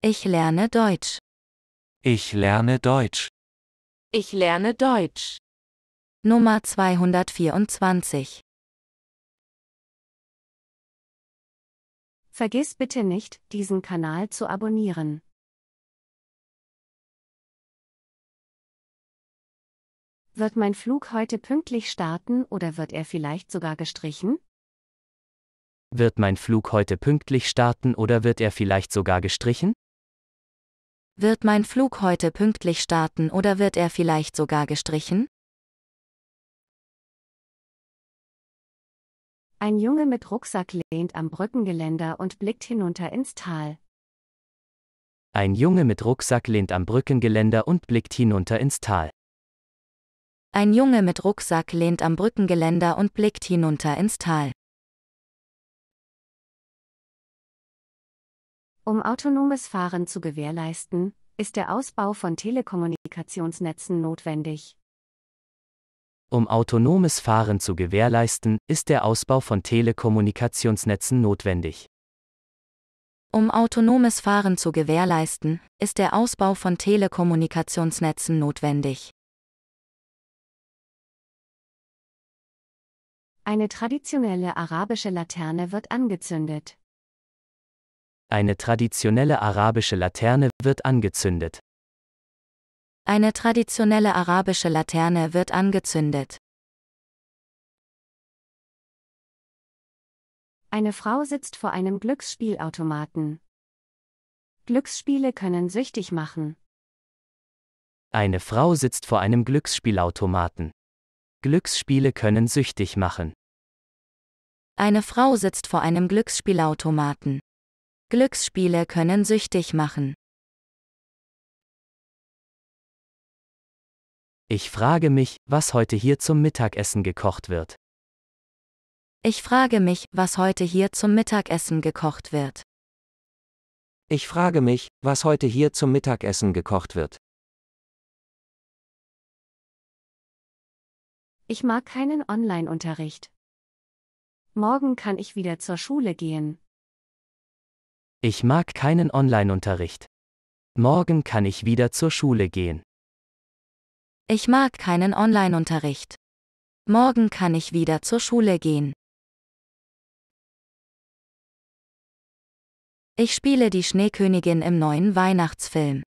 Ich lerne Deutsch. Ich lerne Deutsch. Ich lerne Deutsch. Nummer 224. Vergiss bitte nicht, diesen Kanal zu abonnieren. Wird mein Flug heute pünktlich starten oder wird er vielleicht sogar gestrichen? Wird mein Flug heute pünktlich starten oder wird er vielleicht sogar gestrichen? Wird mein Flug heute pünktlich starten oder wird er vielleicht sogar gestrichen? Ein Junge mit Rucksack lehnt am Brückengeländer und blickt hinunter ins Tal. Ein Junge mit Rucksack lehnt am Brückengeländer und blickt hinunter ins Tal. Ein Junge mit Rucksack lehnt am Brückengeländer und blickt hinunter ins Tal. Um autonomes Fahren zu gewährleisten, ist der Ausbau von Telekommunikationsnetzen notwendig. Um autonomes Fahren zu gewährleisten, ist der Ausbau von Telekommunikationsnetzen notwendig. Um autonomes Fahren zu gewährleisten, ist der Ausbau von Telekommunikationsnetzen notwendig. Eine traditionelle arabische Laterne wird angezündet. Eine traditionelle arabische Laterne wird angezündet. Eine traditionelle arabische Laterne wird angezündet. Eine Frau sitzt vor einem Glücksspielautomaten. Glücksspiele können süchtig machen. Eine Frau sitzt vor einem Glücksspielautomaten. Glücksspiele können süchtig machen. Eine Frau sitzt vor einem Glücksspielautomaten. Glücksspiele können süchtig machen. Ich frage mich, was heute hier zum Mittagessen gekocht wird. Ich frage mich, was heute hier zum Mittagessen gekocht wird. Ich frage mich, was heute hier zum Mittagessen gekocht wird. Ich mag keinen Online-Unterricht. Morgen kann ich wieder zur Schule gehen. Ich mag keinen Online-Unterricht. Morgen kann ich wieder zur Schule gehen. Ich mag keinen Online-Unterricht. Morgen kann ich wieder zur Schule gehen. Ich spiele die Schneekönigin im neuen Weihnachtsfilm.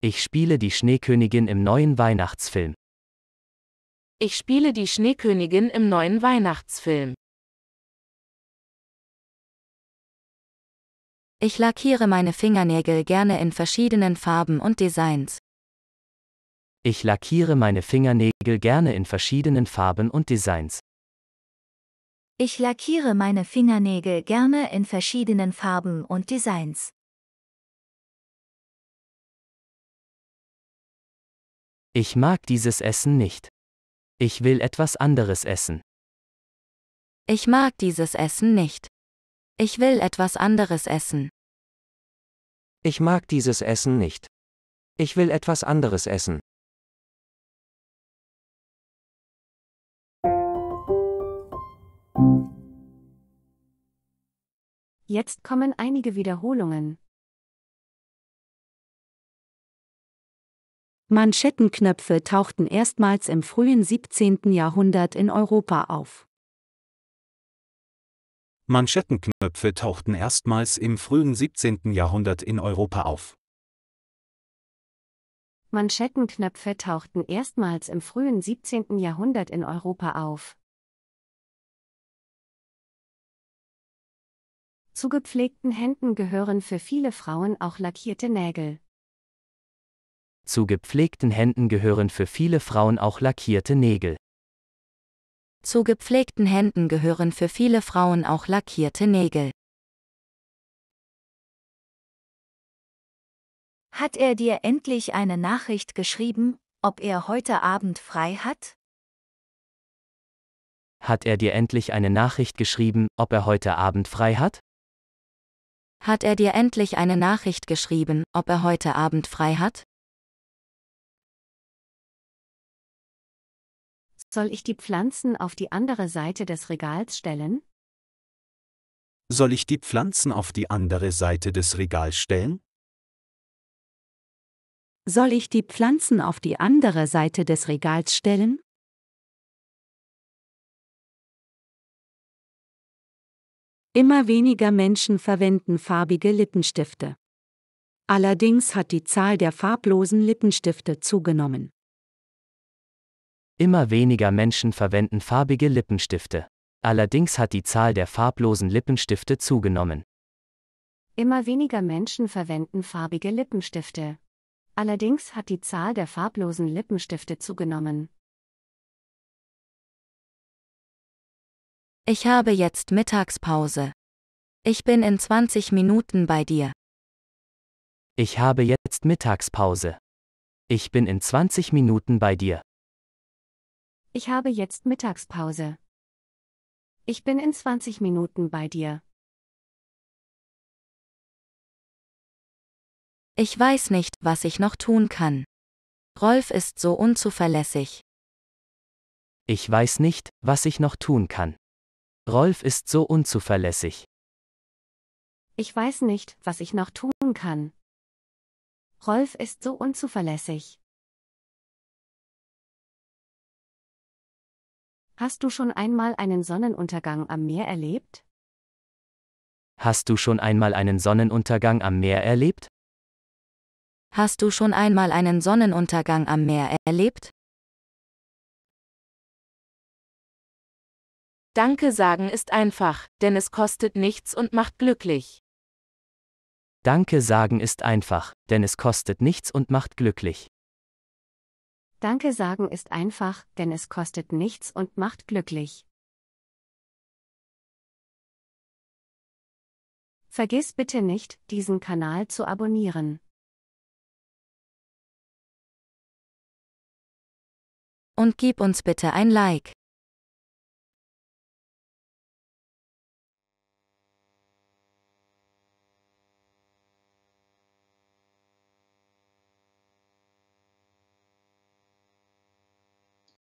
Ich spiele die Schneekönigin im neuen Weihnachtsfilm. Ich spiele die Schneekönigin im neuen Weihnachtsfilm. Ich lackiere meine Fingernägel gerne in verschiedenen Farben und Designs. Ich lackiere meine Fingernägel gerne in verschiedenen Farben und Designs. Ich lackiere meine Fingernägel gerne in verschiedenen Farben und Designs. Ich mag dieses Essen nicht. Ich will etwas anderes essen. Ich mag dieses Essen nicht. Ich will etwas anderes essen. Ich mag dieses Essen nicht. Ich will etwas anderes essen. Jetzt kommen einige Wiederholungen. Manschettenknöpfe tauchten erstmals im frühen 17. Jahrhundert in Europa auf. Manschettenknöpfe tauchten erstmals im frühen 17. Jahrhundert in Europa auf. Manschettenknöpfe tauchten erstmals im frühen 17. Jahrhundert in Europa auf. Zu gepflegten Händen gehören für viele Frauen auch lackierte Nägel. Zu gepflegten Händen gehören für viele Frauen auch lackierte Nägel. Zu gepflegten Händen gehören für viele Frauen auch lackierte Nägel. Hat er dir endlich eine Nachricht geschrieben, ob er heute Abend frei hat? Hat er dir endlich eine Nachricht geschrieben, ob er heute Abend frei hat? Hat er dir endlich eine Nachricht geschrieben, ob er heute Abend frei hat? Soll ich die Pflanzen auf die andere Seite des Regals stellen? Soll ich die Pflanzen auf die andere Seite des Regals stellen? Soll ich die Pflanzen auf die andere Seite des Regals stellen? Immer weniger Menschen verwenden farbige Lippenstifte. Allerdings hat die Zahl der farblosen Lippenstifte zugenommen. Immer weniger Menschen verwenden farbige Lippenstifte. Allerdings hat die Zahl der farblosen Lippenstifte zugenommen. Immer weniger Menschen verwenden farbige Lippenstifte. Allerdings hat die Zahl der farblosen Lippenstifte zugenommen. Ich habe jetzt Mittagspause. Ich bin in 20 Minuten bei dir. Ich habe jetzt Mittagspause. Ich bin in 20 Minuten bei dir. Ich habe jetzt Mittagspause. Ich bin in 20 Minuten bei dir. Ich weiß nicht, was ich noch tun kann. Rolf ist so unzuverlässig. Ich weiß nicht, was ich noch tun kann. Rolf ist so unzuverlässig. Ich weiß nicht, was ich noch tun kann. Rolf ist so unzuverlässig. Hast du schon einmal einen Sonnenuntergang am Meer erlebt? Hast du schon einmal einen Sonnenuntergang am Meer erlebt? Hast du schon einmal einen Sonnenuntergang am Meer erlebt? Danke sagen ist einfach, denn es kostet nichts und macht glücklich. Danke sagen ist einfach, denn es kostet nichts und macht glücklich. Danke sagen ist einfach, denn es kostet nichts und macht glücklich. Vergiss bitte nicht, diesen Kanal zu abonnieren. Und gib uns bitte ein Like.